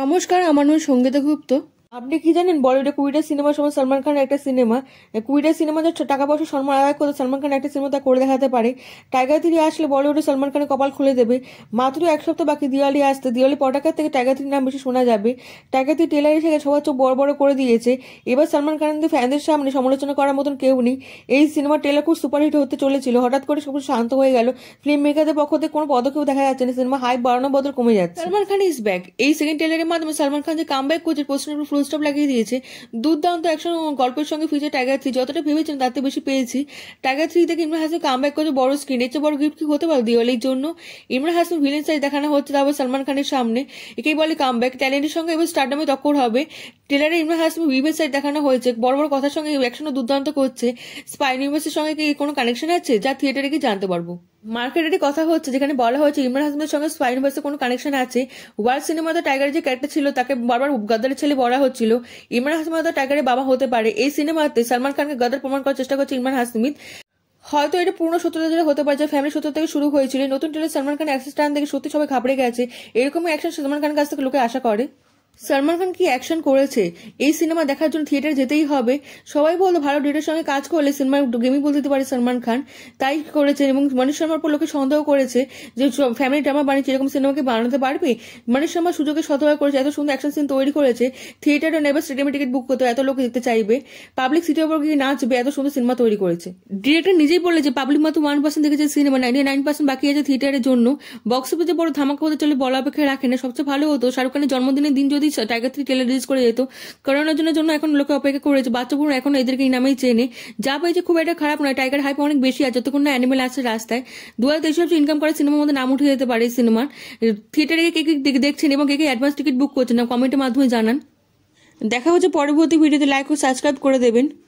নমস্কার আমার নাম সঙ্গীতা গুপ্ত আপনি কি জানেন বলিউডে কুড়িটা সিনেমার সময় সলমান খানের একটা সিনেমা কুড়িটা সিনেমা যে টাকা পয়সা সলমান আদায় করে সলমান খান একটা সিনেমা তা করে দেখাতে পারে টাইগার থ্রি আসলে বলিউডে সলমান খানের কপাল খুলে দেবে মাত্র এক সপ্তাহ বাকি দিওয়ালি আসতে দিওয়ালি পটাকার থেকে টাইগার থ্রি নাম বেশি শোনা যাবে টাইগার থ্রি টেলার এসে সবার চোখ বড় বড় করে দিয়েছে এবার সলমান খানের ফ্যানদের সামনে সমালোচনা করার মতন কেউ নেই এই সিনেমা টেলার খুব সুপারহিট হতে চলেছিল হঠাৎ করে সবকিছু শান্ত হয়ে গেল ফিল্ম মেকারদের পক্ষ থেকে কোনো পদক্ষেপ দেখা যাচ্ছে না সিনেমা হাইপ বাড়ানো বদল কমে যাচ্ছে সলমান খান ইজ ব্যাক এই সেকেন্ড টেলারের মাধ্যমে সলমান খান যে কাম ব্যাক করছে প্রশ্নের স্টপ লাগিয়ে দিয়েছে দুর্দান্ত একশন গল্পের সঙ্গে ফিচার টাইগার থ্রি যতটা ভেবেছিলাম তাতে বেশি পেয়েছি টাইগার থ্রিতে ইমরান হাসান কাম ব্যাক করছে বড় স্ক্রিন এর চেয়ে বড় গিফট কি হতে পারে দিওয়ালির জন্য ইমরান হাসান ভিলেন সাইজ দেখানো হচ্ছে তারপর সালমান খানের সামনে একেই বলে কাম ব্যাক ট্যালেন্টের সঙ্গে এবার স্টারডামে টক্কর হবে ট্রেলারে ইমরান হাসমি উইবের সাইজ দেখানো হয়েছে বড় বড় কথার সঙ্গে অ্যাকশনও দুর্দান্ত করছে স্পাই ইউনিভার্সের সঙ্গে কি কোনো কানেকশন আছে যা থিয়েটারে কি জানতে পারবো মার্কেটেরই কথা হচ্ছে যেখানে বলা হয়েছে ইমরান হাসমের সঙ্গে স্পাই ইউনিভার্সের কোনো কানেকশন আছে ওয়ার্ল্ড সিনেমাতে টাইগারের যে ক্যারেক্টার ছিল তাকে বারবার গাদারের ছেলে বলা হচ্ছিল ইমরান হাসমিন হয়তো টাইগারের বাবা হতে পারে এই সিনেমাতে সালমান খানকে গাদার প্রমাণ করার চেষ্টা করছে ইমরান হাসমিদ হয়তো এটা পুরনো সূত্রটা যেটা হতে পারে যে ফ্যামিলি সূত্র থেকে শুরু হয়েছিল নতুন ট্রেলার সালমান খান অ্যাক্সেস টান দেখে সত্যি সবাই ঘাবড়ে গেছে এরকমই অ্যাকশন সালমান খানের কাছ থেকে লোকে আশা করে সলমান খান কি অ্যাকশন করেছে এই সিনেমা দেখার জন্য থিয়েটার যেতেই হবে সবাই বলতো ভালো ডিরেক্টরের সঙ্গে কাজ করলে সিনেমার গেমই বলতে দিতে পারে সলমান খান তাই করেছেন এবং মনীষ শর্মার পর লোকে সন্দেহ করেছে যে ফ্যামিলি ড্রামা বানিয়েছে এরকম সিনেমাকে বানাতে পারবে মনীষ শর্মা সুযোগে শতভাগ করেছে এত সুন্দর অ্যাকশন সিন তৈরি করেছে থিয়েটারে নেবে স্টেডিয়ামে টিকিট বুক করতে এত লোক দেখতে চাইবে পাবলিক সিটির উপর গিয়ে নাচবে এত সুন্দর সিনেমা তৈরি করেছে ডিরেক্টর নিজেই বলে যে পাবলিক মাত্র ওয়ান পার্সেন্ট দেখেছে সিনেমা নাইনটি নাইন পার্সেন্ট বাকি আছে থিয়েটারের জন্য বক্স অফিসে বড় ধামাকা হতে চলে বলা অপেক্ষায় রাখে না সবচেয়ে ভালো হতো শাহরুখ খানের জন্মদিনের দিন যদি যদি টাইগার থ্রি টেলার রিলিজ করে যেত করোনার জন্য জন্য এখন লোকে অপেক্ষা করেছে বাচ্চা বোন এখন এদেরকে এই নামেই চেনে যা পেয়েছে খুব একটা খারাপ নয় টাইগার হাইপ অনেক বেশি আছে যতক্ষণ না অ্যানিমেল আসছে রাস্তায় দু হাজার তেইশ ইনকাম করা সিনেমার মধ্যে নাম উঠে যেতে পারে সিনেমার থিয়েটারে কে কে দেখছেন এবং কে কে অ্যাডভান্স টিকিট বুক করছেন কমেন্টের মাধ্যমে জানান দেখা হচ্ছে পরবর্তী ভিডিওতে লাইক ও সাবস্ক্রাইব করে দেবেন